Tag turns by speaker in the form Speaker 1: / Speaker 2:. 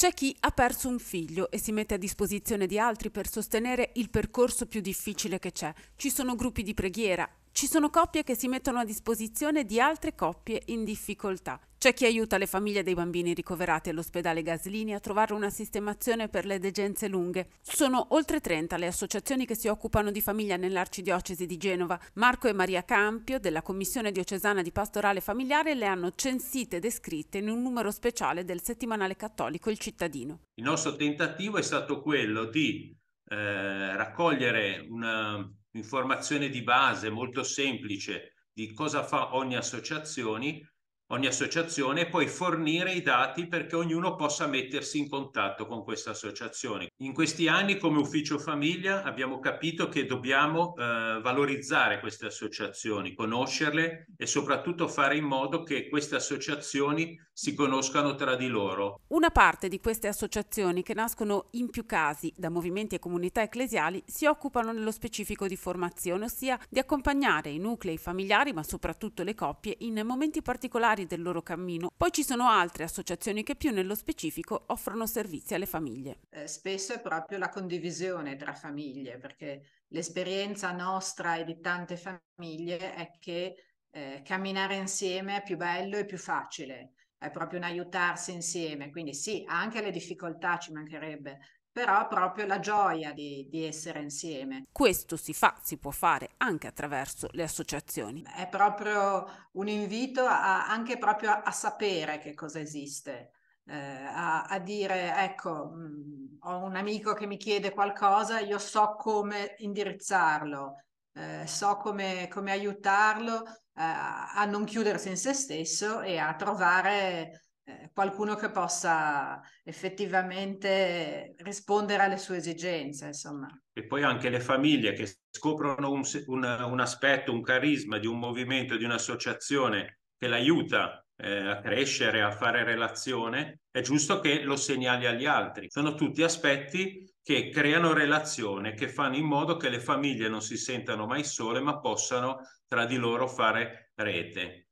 Speaker 1: C'è chi ha perso un figlio e si mette a disposizione di altri per sostenere il percorso più difficile che c'è. Ci sono gruppi di preghiera, ci sono coppie che si mettono a disposizione di altre coppie in difficoltà. C'è chi aiuta le famiglie dei bambini ricoverati all'ospedale Gaslini a trovare una sistemazione per le degenze lunghe. Sono oltre 30 le associazioni che si occupano di famiglia nell'Arcidiocesi di Genova. Marco e Maria Campio della Commissione diocesana di pastorale familiare le hanno censite e descritte in un numero speciale del settimanale cattolico Il Cittadino.
Speaker 2: Il nostro tentativo è stato quello di eh, raccogliere una informazione di base molto semplice di cosa fa ogni associazione ogni associazione e poi fornire i dati perché ognuno possa mettersi in contatto con queste associazioni. In questi anni come ufficio famiglia abbiamo capito che dobbiamo eh, valorizzare queste associazioni, conoscerle e soprattutto fare in modo che queste associazioni si conoscano tra di loro.
Speaker 1: Una parte di queste associazioni che nascono in più casi da movimenti e comunità ecclesiali si occupano nello specifico di formazione, ossia di accompagnare i nuclei familiari ma soprattutto le coppie in momenti particolari volontari del loro cammino, poi ci sono altre associazioni che più nello specifico offrono servizi alle famiglie.
Speaker 3: Eh, spesso è proprio la condivisione tra famiglie, perché l'esperienza nostra e di tante famiglie è che eh, camminare insieme è più bello e più facile, è proprio un aiutarsi insieme, quindi sì, anche le difficoltà ci mancherebbe, però proprio la gioia di, di, essere insieme.
Speaker 1: Questo si fa, si può fare anche attraverso le associazioni.
Speaker 3: È proprio un invito a, anche proprio a, a, sapere che cosa esiste, eh, a, a, dire ecco, mh, mm, ho un amico che mi chiede qualcosa, io so come indirizzarlo, eh, so come, come aiutarlo eh, a non chiudersi in se stesso e a trovare eh, qualcuno che possa effettivamente rispondere alle sue esigenze, insomma.
Speaker 2: E poi anche le famiglie che scoprono un, un, un aspetto, un carisma di un movimento, di un'associazione che l'aiuta eh, a crescere, a fare relazione, è giusto che lo segnali agli altri. Sono tutti aspetti che creano relazione, che fanno in modo che le famiglie non si sentano mai sole, ma possano tra di loro fare rete.